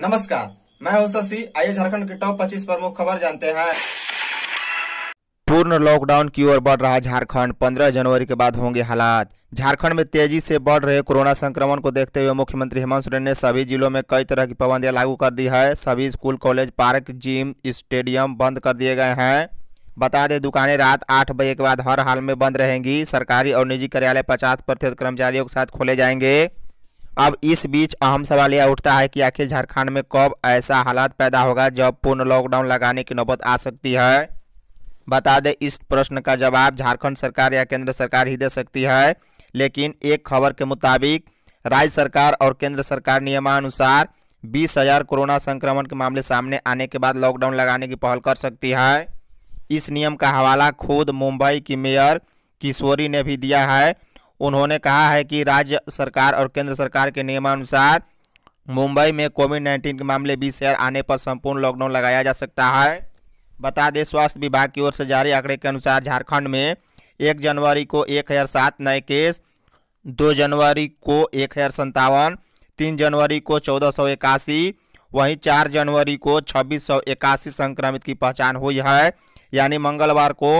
नमस्कार मैं हूं शशि आइए झारखंड के टॉप 25 प्रमुख खबर जानते हैं पूर्ण लॉकडाउन की ओर बढ़ रहा झारखंड 15 जनवरी के बाद होंगे हालात झारखंड में तेजी से बढ़ रहे कोरोना संक्रमण को देखते हुए मुख्यमंत्री हेमंत सोरेन ने सभी जिलों में कई तरह की पाबंदियां लागू कर दी है सभी school college park gym stadium बंद कर दिए गए हैं बता दें दुकानें रात आठ बजे के बाद हर हाल में बंद रहेंगी सरकारी और निजी कार्यालय पचास प्रतिशत कर्मचारियों के साथ खोले जाएंगे अब इस बीच अहम सवाल यह उठता है कि आखिर झारखंड में कब ऐसा हालात पैदा होगा जब पूर्ण लॉकडाउन लगाने की नौबत आ सकती है बता दें इस प्रश्न का जवाब झारखंड सरकार या केंद्र सरकार ही दे सकती है लेकिन एक खबर के मुताबिक राज्य सरकार और केंद्र सरकार नियमानुसार बीस हजार कोरोना संक्रमण के मामले सामने आने के बाद लॉकडाउन लगाने की पहल कर सकती है इस नियम का हवाला खुद मुंबई की मेयर किशोरी ने भी दिया है उन्होंने कहा है कि राज्य सरकार और केंद्र सरकार के नियमानुसार मुंबई में कोविड नाइन्टीन के मामले बीस हजार आने पर संपूर्ण लॉकडाउन लगाया जा सकता है बता दें स्वास्थ्य विभाग की ओर से जारी आंकड़े के अनुसार झारखंड में एक जनवरी को एक हज़ार सात नए केस दो जनवरी को एक हज़ार संतावन तीन जनवरी को चौदह सौ इक्यासी वहीं चार जनवरी को छब्बीस सौ इक्यासी संक्रमित की पहचान हुई है यानी मंगलवार को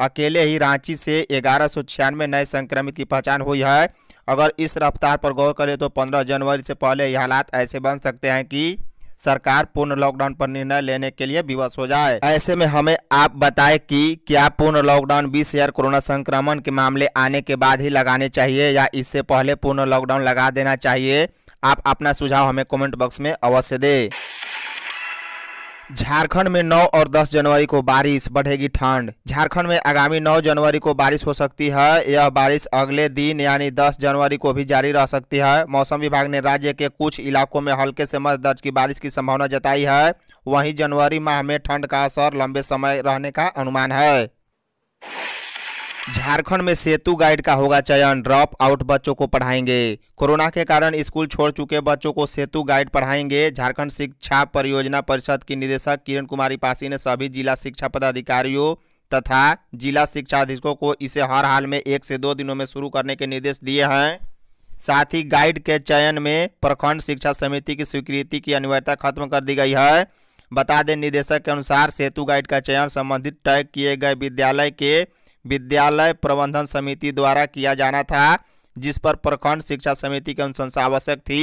अकेले ही रांची से ग्यारह नए संक्रमित की पहचान हुई है अगर इस रफ्तार पर गौर करें तो 15 जनवरी से पहले ये हालात ऐसे बन सकते हैं कि सरकार पूर्ण लॉकडाउन पर निर्णय लेने के लिए विवश हो जाए ऐसे में हमें आप बताएं कि क्या पूर्ण लॉकडाउन बीस हजार कोरोना संक्रमण के मामले आने के बाद ही लगाने चाहिए या इससे पहले पूर्ण लॉकडाउन लगा देना चाहिए आप अपना सुझाव हमें कमेंट बॉक्स में अवश्य दें झारखंड में 9 और 10 जनवरी को बारिश बढ़ेगी ठंड झारखंड में आगामी 9 जनवरी को बारिश हो सकती है यह बारिश अगले दिन यानी 10 जनवरी को भी जारी रह सकती है मौसम विभाग ने राज्य के कुछ इलाकों में हल्के से मध्य दर्ज की बारिश की संभावना जताई है वहीं जनवरी माह में ठंड का असर लंबे समय रहने का अनुमान है झारखंड में सेतु गाइड का होगा चयन ड्रॉप आउट बच्चों को पढ़ाएंगे कोरोना के कारण स्कूल छोड़ चुके बच्चों को सेतु गाइड पढ़ाएंगे झारखंड शिक्षा परियोजना परिषद की निदेशक किरण कुमारी पासी ने सभी जिला शिक्षा पदाधिकारियों तथा जिला शिक्षा अधीक्षकों को इसे हर हाल में एक से दो दिनों में शुरू करने के निर्देश दिए हैं साथ ही गाइड के चयन में प्रखंड शिक्षा समिति की स्वीकृति की अनिवार्यता खत्म कर दी गई है बता दें निदेशक के अनुसार सेतु गाइड का चयन संबंधित तय किए गए विद्यालय के विद्यालय प्रबंधन समिति द्वारा किया जाना था जिस पर प्रखंड शिक्षा समिति की अनुशंसा आवश्यक थी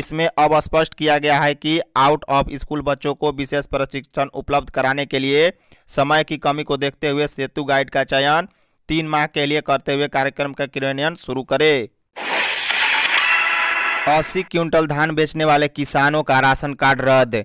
इसमें अब स्पष्ट किया गया है कि आउट ऑफ स्कूल बच्चों को विशेष प्रशिक्षण उपलब्ध कराने के लिए समय की कमी को देखते हुए सेतु गाइड का चयन तीन माह के लिए करते हुए कार्यक्रम का क्रियान्वयन शुरू करे अस्सी क्विंटल धान बेचने वाले किसानों का राशन कार्ड रद्द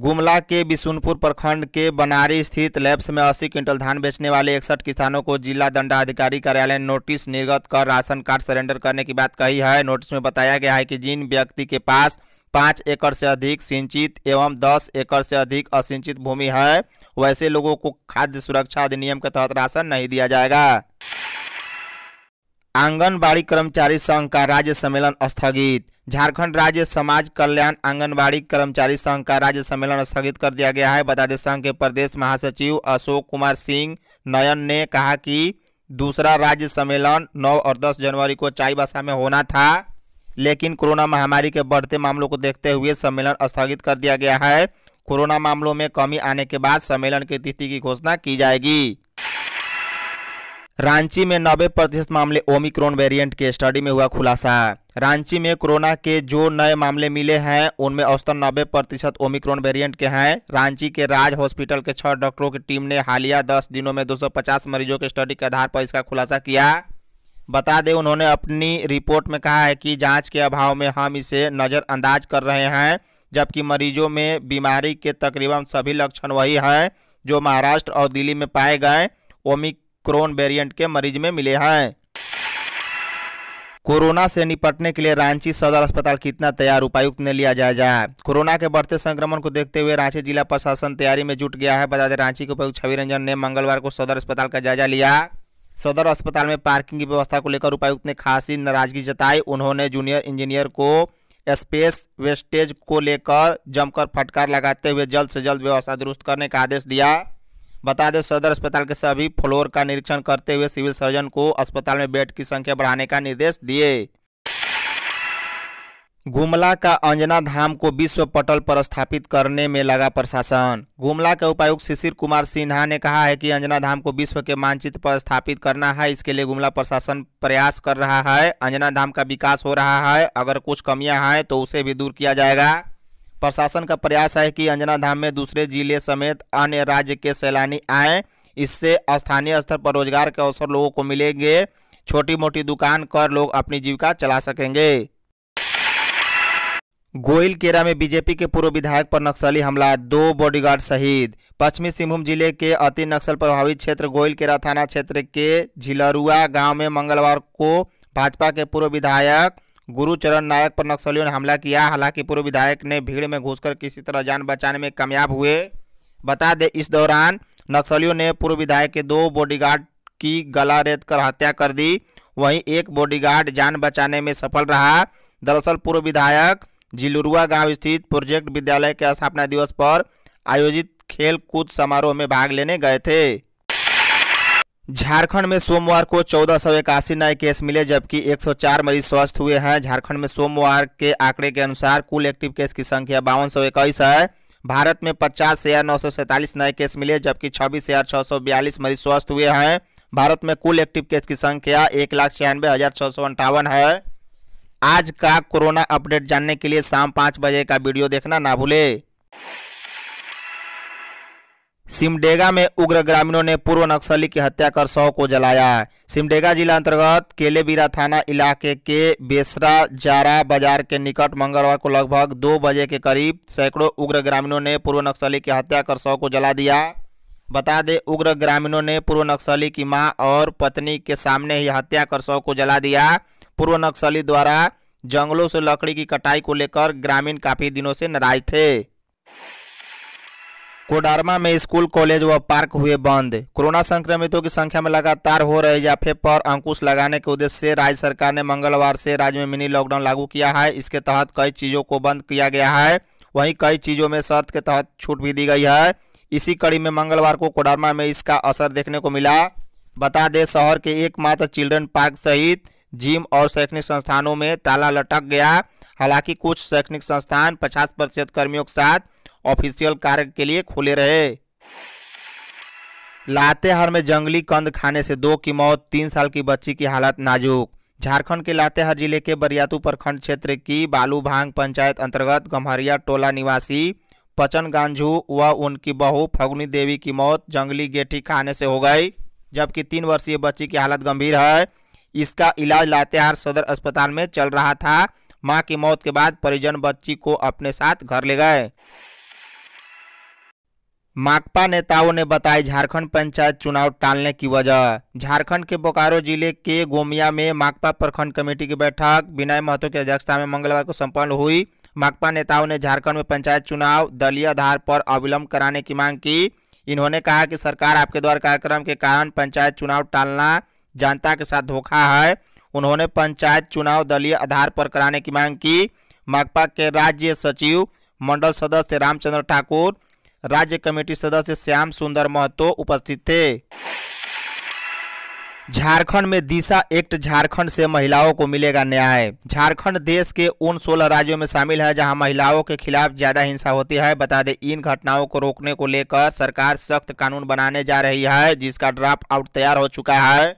गुमला के बिशुनपुर प्रखंड के बनारी स्थित लैब्स में अस्सी क्विंटल धान बेचने वाले इकसठ किसानों को जिला दंडाधिकारी कार्यालय ने नोटिस निर्गत कर राशन कार्ड सरेंडर करने की बात कही है नोटिस में बताया गया है कि जिन व्यक्ति के पास पाँच एकड़ से अधिक सिंचित एवं दस एकड़ से अधिक असिंचित भूमि है वैसे लोगों को खाद्य सुरक्षा अधिनियम के तहत राशन नहीं दिया जाएगा आंगनबाड़ी कर्मचारी संघ का राज्य सम्मेलन स्थगित झारखंड राज्य समाज कल्याण आंगनबाड़ी कर्मचारी संघ का राज्य सम्मेलन स्थगित कर दिया गया है बता दें संघ के प्रदेश महासचिव अशोक कुमार सिंह नयन ने कहा कि दूसरा राज्य सम्मेलन 9 और 10 जनवरी को चाईबासा में होना था लेकिन कोरोना महामारी के बढ़ते मामलों को देखते हुए सम्मेलन स्थगित कर दिया गया है कोरोना मामलों में कमी आने के बाद सम्मेलन की तिथि की घोषणा की जाएगी रांची में नब्बे प्रतिशत मामले ओमिक्रोन वेरिएंट के स्टडी में हुआ खुलासा रांची में कोरोना के जो नए मामले मिले हैं उनमें औसतन नब्बे प्रतिशत ओमिक्रोन वेरिएंट के हैं रांची के राज हॉस्पिटल के छह डॉक्टरों की टीम ने हालिया दस दिनों में 250 मरीजों के स्टडी के आधार पर इसका खुलासा किया बता दें उन्होंने अपनी रिपोर्ट में कहा है कि जाँच के अभाव में हम इसे नज़रअंदाज कर रहे हैं जबकि मरीजों में बीमारी के तकरीबन सभी लक्षण वही हैं जो महाराष्ट्र और दिल्ली में पाए गए ओमिक क्रोन वेरिएंट के मरीज में मिले हैं कोरोना से निपटने के लिए रांची सदर अस्पताल कितना तैयार उपायुक्त ने लिया जायजा कोरोना के बढ़ते संक्रमण को देखते हुए रांची जिला प्रशासन तैयारी में जुट गया है बता दें रांची के उपायुक्त छवि रंजन ने मंगलवार को सदर अस्पताल का जायजा लिया सदर अस्पताल में पार्किंग की व्यवस्था को लेकर उपायुक्त ने खासी नाराजगी जताई उन्होंने जूनियर इंजीनियर को स्पेस वेस्टेज को लेकर जमकर फटकार लगाते हुए जल्द से जल्द व्यवस्था दुरुस्त करने का आदेश दिया बता दें सदर अस्पताल के सभी फ्लोर का निरीक्षण करते हुए सिविल सर्जन को अस्पताल में बेड की संख्या बढ़ाने का निर्देश दिए गुमला का अंजना धाम को विश्व पटल पर स्थापित करने में लगा प्रशासन गुमला के उपायुक्त शिशिर कुमार सिन्हा ने कहा है कि अंजना धाम को विश्व के मानचित्र पर स्थापित करना है इसके लिए गुमला प्रशासन प्रयास कर रहा है अंजना धाम का विकास हो रहा है अगर कुछ कमियां हैं तो उसे भी दूर किया जाएगा प्रशासन का प्रयास है कि अंजना धाम में दूसरे जिले समेत अन्य राज्य के सैलानी आएँ इससे स्थानीय स्तर पर रोजगार के अवसर लोगों को मिलेंगे छोटी मोटी दुकान कर लोग अपनी जीविका चला सकेंगे गोयल केरा में बीजेपी के पूर्व विधायक पर नक्सली हमला दो बॉडीगार्ड शहीद पश्चिमी सिंहभूम जिले के अति नक्सल प्रभावित क्षेत्र गोयल केरा थाना क्षेत्र के झिलरुआ गांव में मंगलवार को भाजपा के पूर्व विधायक गुरुचरण नायक पर नक्सलियों ने हमला किया हालांकि पूर्व विधायक ने भीड़ में घुसकर किसी तरह जान बचाने में कामयाब हुए बता दें इस दौरान नक्सलियों ने पूर्व विधायक के दो बॉडीगार्ड की गला रेत कर हत्या कर दी वहीं एक बॉडीगार्ड जान बचाने में सफल रहा दरअसल पूर्व विधायक जिलुरुआ गाँव स्थित प्रोजेक्ट विद्यालय के स्थापना दिवस पर आयोजित खेल कूद समारोह में भाग लेने गए थे झारखंड में सोमवार को चौदह सौ इक्यासी नए केस मिले जबकि 104 मरीज स्वस्थ हुए हैं झारखंड में सोमवार के आंकड़े के अनुसार कुल एक्टिव केस की संख्या बावन सौ इक्कीस है भारत में पचास हजार नौ सौ सैंतालीस नए केस मिले जबकि छब्बीस हजार छः सौ बयालीस मरीज स्वस्थ हुए हैं भारत में कुल एक्टिव केस की संख्या एक लाख छियानवे हजार छः सौ अंठावन है आज का कोरोना अपडेट जानने के लिए शाम पाँच बजे का वीडियो देखना ना भूले सिमडेगा में उग्र ग्रामीणों ने पूर्व नक्सली की हत्या कर शव को जलाया सिमडेगा जिला अंतर्गत केलेबीरा थाना इलाके के बेसरा जारा बाजार के निकट मंगलवार को लगभग दो बजे के करीब सैकड़ों उग्र ग्रामीणों ने पूर्व नक्सली की हत्या कर शव को जला दिया बता दें उग्र ग्रामीणों ने पूर्व नक्सली की माँ और पत्नी के सामने ही हत्या कर शव को जला दिया पूर्व नक्सली द्वारा जंगलों से लकड़ी की कटाई को लेकर ग्रामीण काफी दिनों से नाराज थे कोडारमा में स्कूल कॉलेज व पार्क हुए बंद कोरोना संक्रमितों की संख्या में लगातार हो रहे इजाफे पर अंकुश लगाने के उद्देश्य से राज्य सरकार ने मंगलवार से राज्य में मिनी लॉकडाउन लागू किया है इसके तहत कई चीज़ों को बंद किया गया है वहीं कई चीज़ों में शर्त के तहत छूट भी दी गई है इसी कड़ी में मंगलवार को कोडारमा में इसका असर देखने को मिला बता दें शहर के एकमात्र चिल्ड्रन पार्क सहित जिम और शैक्षणिक संस्थानों में ताला लटक गया हालांकि कुछ शैक्षणिक संस्थान 50 प्रतिशत कर्मियों के साथ ऑफिशियल कार्य के लिए खुले रहे लातेहार में जंगली कंद खाने से दो की मौत तीन साल की बच्ची की हालत नाजुक झारखंड के लातेहार जिले के बरियातू प्रखंड क्षेत्र की बालू भांग पंचायत अंतर्गत गम्हरिया टोला निवासी पचन गांझू व उनकी बहू फगुनी देवी की मौत जंगली गेठी खाने से हो गई जबकि तीन वर्षीय बच्ची की हालत गंभीर है इसका इलाज लातेहार सदर अस्पताल में चल रहा था मां की मौत के बाद परिजन बच्ची को अपने साथ घर ले गए माकपा नेताओं ने बताई झारखंड पंचायत चुनाव टालने की वजह झारखंड के बोकारो जिले के गोमिया में माकपा प्रखंड कमेटी की बैठक विनय महतो की अध्यक्षता में मंगलवार को संपन्न हुई माकपा नेताओं ने झारखंड में पंचायत चुनाव दलीय आधार पर अविलंब कराने की मांग की इन्होंने कहा कि सरकार आपके द्वारा कार्यक्रम के कारण पंचायत चुनाव टालना जनता के साथ धोखा है उन्होंने पंचायत चुनाव दलीय आधार पर कराने की मांग की माकपा के राज्य सचिव मंडल सदस्य रामचंद्र ठाकुर राज्य कमेटी सदस्य श्याम सुंदर महतो उपस्थित थे झारखंड में दिशा एक्ट झारखंड से महिलाओं को मिलेगा न्याय झारखंड देश के उन 16 राज्यों में शामिल है जहां महिलाओं के खिलाफ ज्यादा हिंसा होती है बता दें इन घटनाओं को रोकने को लेकर सरकार सख्त कानून बनाने जा रही है जिसका ड्राफ्ट आउट तैयार हो चुका है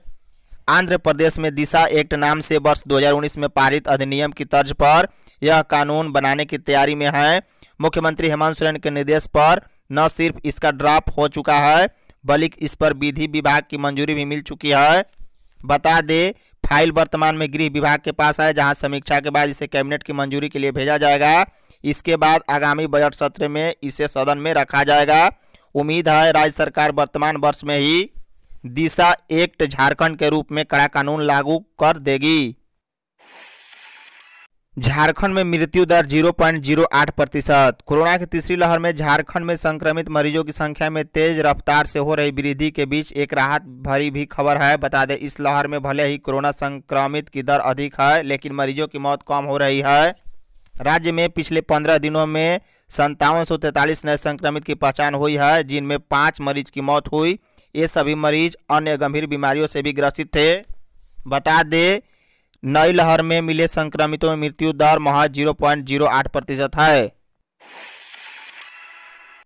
आंध्र प्रदेश में दिशा एक्ट नाम से वर्ष दो में पारित अधिनियम की तर्ज पर यह कानून बनाने की तैयारी में है मुख्यमंत्री हेमंत सोरेन के निर्देश पर न सिर्फ इसका ड्राफ्ट हो चुका है बल्कि इस पर विधि विभाग की मंजूरी भी मिल चुकी है बता दे फाइल वर्तमान में गृह विभाग के पास है जहां समीक्षा के बाद इसे कैबिनेट की मंजूरी के लिए भेजा जाएगा इसके बाद आगामी बजट सत्र में इसे सदन में रखा जाएगा उम्मीद है राज्य सरकार वर्तमान वर्ष में ही दिशा एक्ट झारखंड के रूप में कड़ा कानून लागू कर देगी झारखंड में मृत्यु दर 0.08 प्रतिशत कोरोना की तीसरी लहर में झारखंड में संक्रमित मरीजों की संख्या में तेज रफ्तार से हो रही वृद्धि के बीच एक राहत भरी भी खबर है बता दें इस लहर में भले ही कोरोना संक्रमित की दर अधिक है लेकिन मरीजों की मौत कम हो रही है राज्य में पिछले पंद्रह दिनों में संतावन नए संक्रमित की पहचान हुई है जिनमें पाँच मरीज की मौत हुई ये सभी मरीज अन्य गंभीर बीमारियों से भी ग्रसित थे बता दें नई लहर में मिले संक्रमितों में मृत्यु दर महज जीरो पॉइंट जीरो आठ प्रतिशत है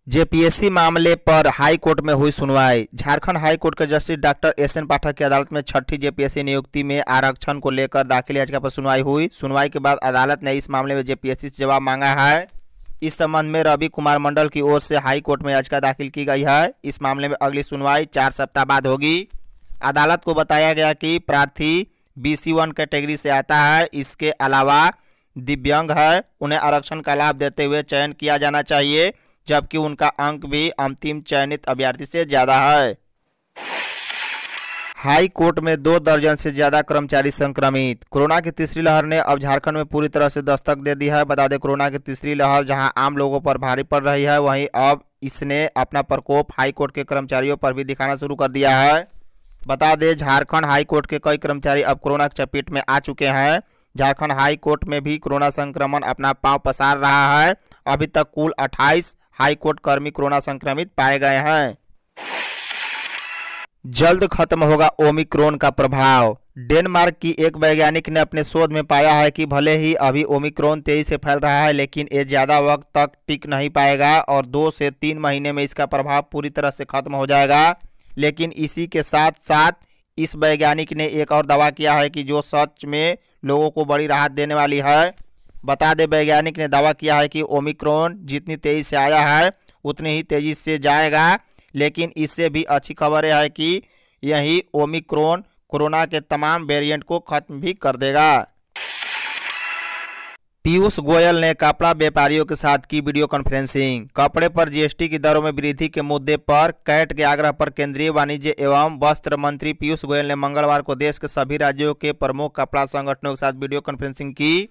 जेपीएससी मामले पर हाई कोर्ट में हुई सुनवाई झारखंड हाई कोर्ट के justice doctor S N Pathak की अदालत में छठी जेपीएससी नियुक्ति में आरक्षण को लेकर दाखिल याचिका पर सुनवाई हुई सुनवाई के बाद अदालत ने इस मामले में जेपीएससी से जवाब मांगा है इस संबंध में रवि कुमार मंडल की ओर से हाई कोर्ट में याचिका दाखिल की गई है इस मामले में अगली सुनवाई चार सप्ताह बाद होगी अदालत को बताया गया कि प्रार्थी बी वन कैटेगरी से आता है इसके अलावा दिव्यांग है उन्हें आरक्षण का लाभ देते हुए चयन किया जाना चाहिए जबकि उनका अंक भी अंतिम चयनित अभ्यर्थी से ज़्यादा है हाई कोर्ट में दो दर्जन से ज्यादा कर्मचारी संक्रमित कोरोना की तीसरी लहर ने अब झारखंड में पूरी तरह से दस्तक दे दी है बता दें कोरोना की तीसरी लहर जहां आम लोगों पर भारी पड़ रही है वहीं अब इसने अपना प्रकोप हाई कोर्ट के कर्मचारियों पर भी दिखाना शुरू कर दिया है बता दें झारखंड हाई कोर्ट के कई कर्मचारी अब कोरोना की चपेट में आ चुके हैं झारखंड हाई कोर्ट में भी कोरोना संक्रमण अपना पांव पसार रहा है अभी तक कुल 28 हाई कोर्ट कर्मी कोरोना संक्रमित पाए गए हैं जल्द खत्म होगा ओमिक्रोन का प्रभाव डेनमार्क की एक वैज्ञानिक ने अपने शोध में पाया है कि भले ही अभी ओमिक्रोन तेजी से फैल रहा है लेकिन ये ज़्यादा वक्त तक टिक नहीं पाएगा और दो से तीन महीने में इसका प्रभाव पूरी तरह से खत्म हो जाएगा लेकिन इसी के साथ साथ इस वैज्ञानिक ने एक और दावा किया है कि जो सच में लोगों को बड़ी राहत देने वाली है बता दें वैज्ञानिक ने दावा किया है कि ओमिक्रॉन जितनी तेज़ी से आया है उतनी ही तेज़ी से जाएगा लेकिन इससे भी अच्छी खबर है कि यही ओमिक्रॉन कोरोना के तमाम वेरिएंट को ख़त्म भी कर देगा पीयूष गोयल ने कपड़ा व्यापारियों के साथ की वीडियो कॉन्फ्रेंसिंग कपड़े पर जीएसटी की दरों में वृद्धि के मुद्दे पर कैट के आग्रह पर केंद्रीय वाणिज्य एवं वस्त्र मंत्री पीयूष गोयल ने मंगलवार को देश के सभी राज्यों के प्रमुख कपड़ा संगठनों के साथ वीडियो कॉन्फ्रेंसिंग की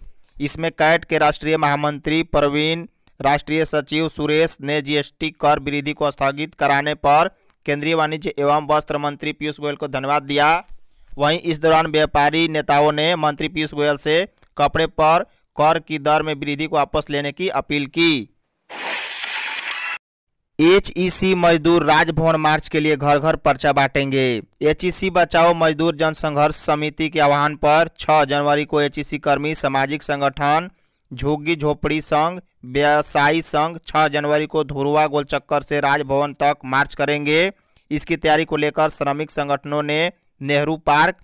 इसमें कैट के राष्ट्रीय महामंत्री प्रवीण राष्ट्रीय सचिव सुरेश ने जीएसटी कर वृद्धि को स्थगित कराने पर केंद्रीय वाणिज्य एवं वस्त्र मंत्री पीयूष गोयल को धन्यवाद दिया वहीं इस दौरान व्यापारी नेताओं ने मंत्री पीयूष गोयल से कपड़े पर कर की दर में वृद्धि को वापस लेने की अपील की एच मजदूर राजभवन मार्च के लिए घर घर पर्चा बांटेंगे एच बचाओ मजदूर जनसंघर्ष समिति के आह्वान पर 6 जनवरी को एच कर्मी सामाजिक संगठन झुग्गी झोपड़ी संघ व्यवसायी संघ 6 जनवरी को धुरुआ गोलचक्कर से राजभवन तक मार्च करेंगे इसकी तैयारी को लेकर श्रमिक संगठनों ने Nehru park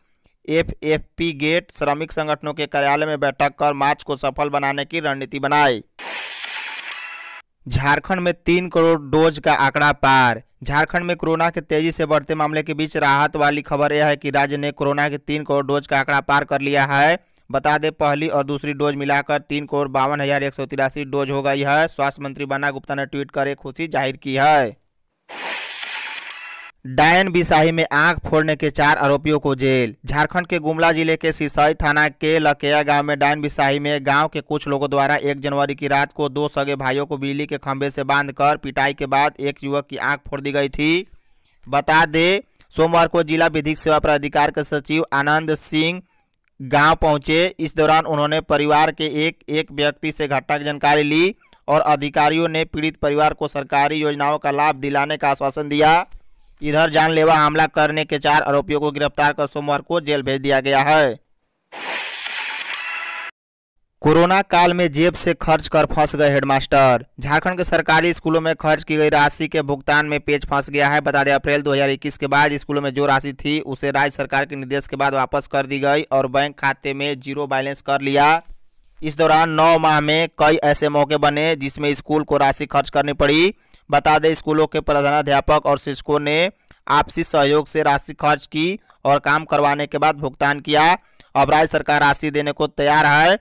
F F P gate श्रमिक संगठनों के कार्यालय में बैठक कर मार्च को सफल बनाने की रणनीति बनाई झारखंड में तीन करोड़ डोज का आंकड़ा पार झारखंड में कोरोना के तेजी से बढ़ते मामले के बीच राहत वाली खबर यह है कि राज्य ने कोरोना के तीन करोड़ डोज का आंकड़ा पार कर लिया है बता दें पहली और दूसरी डोज मिलाकर तीन करोड़ बावन हजार एक सौ तिरासी डोज हो गई है स्वास्थ्य मंत्री बना गुप्ता ने ट्वीट कर एक खुशी जाहिर की है डायन बिसाही में आंख फोड़ने के चार आरोपियों को जेल झारखंड के गुमला जिले के सिसई थाना के लकेया गांव में डायन बिसाही में गांव के कुछ लोगों द्वारा 1 जनवरी की रात को दो सगे भाइयों को बिजली के खंभे से बांधकर पिटाई के बाद एक युवक की आंख फोड़ दी गई थी बता दे सोमवार को जिला विधिक सेवा प्राधिकार के सचिव आनंद सिंह गाँव पहुंचे इस दौरान उन्होंने परिवार के एक एक व्यक्ति से घटना की जानकारी ली और अधिकारियों ने पीड़ित परिवार को सरकारी योजनाओं का लाभ दिलाने का आश्वासन दिया इधर जानलेवा हमला करने के चार आरोपियों को गिरफ्तार कर सोमवार को जेल भेज दिया गया है कोरोना काल में जेब से खर्च कर फंस गए हेडमास्टर झारखंड के सरकारी स्कूलों में खर्च की गई राशि के भुगतान में पेच फंस गया है बता दें अप्रैल 2021 के बाद स्कूलों में जो राशि थी उसे राज्य सरकार के निर्देश के बाद वापस कर दी गई और बैंक खाते में जीरो बैलेंस कर लिया इस दौरान नौ माह में कई ऐसे मौके बने जिसमें स्कूल को राशि खर्च करनी पड़ी बता दें स्कूलों के प्रधानाध्यापक और शिक्षकों ने आपसी सहयोग से राशि खर्च की और काम करवाने के बाद भुगतान किया अब राज्य सरकार राशि देने को तैयार है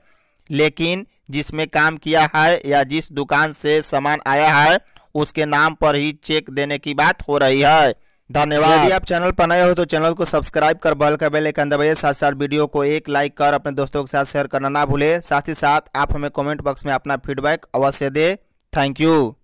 लेकिन जिसमें काम किया है या जिस दुकान से सामान आया है उसके नाम पर ही चेक देने की बात हो रही है धन्यवाद यदि आप चैनल पर नए हो तो चैनल को सब्सक्राइब कर बल का बेल आइकन दबाइए साथ साथ वीडियो को एक लाइक कर अपने दोस्तों के साथ शेयर करना ना भूले साथ ही साथ आप हमें कमेंट बॉक्स में अपना फीडबैक अवश्य दे थैंक यू